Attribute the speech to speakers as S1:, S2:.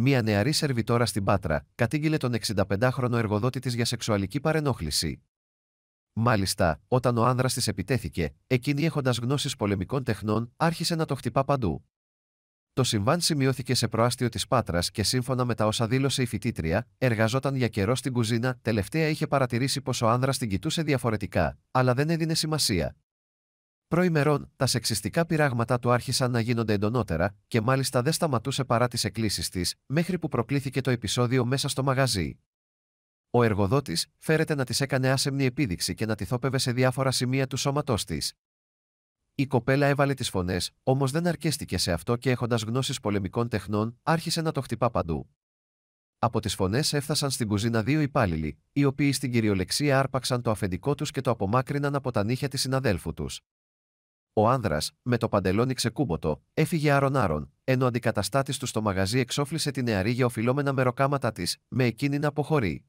S1: μία νεαρή σερβιτόρα στην Πάτρα κατήγγειλε τον 65χρονο εργοδότη της για σεξουαλική παρενόχληση. Μάλιστα, όταν ο άνδρας της επιτέθηκε, εκείνη έχοντας γνώσεις πολεμικών τεχνών, άρχισε να το χτυπά παντού. Το συμβάν σημειώθηκε σε προάστιο της Πάτρας και σύμφωνα με τα όσα δήλωσε η φοιτήτρια, εργαζόταν για καιρό στην κουζίνα. Τελευταία είχε παρατηρήσει πως ο άνδρας την κοιτούσε διαφορετικά, αλλά δεν έδινε σημασία. Προημερών, τα σεξιστικά πειράγματα του άρχισαν να γίνονται εντονότερα και μάλιστα δεν σταματούσε παρά τις εκκλήσεις της, μέχρι που προκλήθηκε το επεισόδιο μέσα στο μαγαζί. Ο εργοδότης φέρεται να της έκανε άσεμνη επίδειξη και να τη θόπευε σε διάφορα σημεία του σώματός της. Η κοπέλα έβαλε τις φωνές, όμως δεν αρκέστηκε σε αυτό και έχοντας γνώσεις πολεμικών τεχνών, άρχισε να το χτυπά παντού. Από τις φωνές έφτασαν στην κουζίνα δύο υπάλληλοι, οι οποίοι στην κυριολεξία άρπαξαν το αφεντικό τους και το απομάκρυναν από τα νύχια της συναδέλφου τους. Ο άνδρας, με το παντελόνι ξεκούμποτο, έφυγε άρον-άρον, ενώ ο αντικαταστάτης του στο μαγαζί εξόφλησε την νεαρή για οφειλόμενα μεροκάματα της, με εκείνη να αποχωρεί.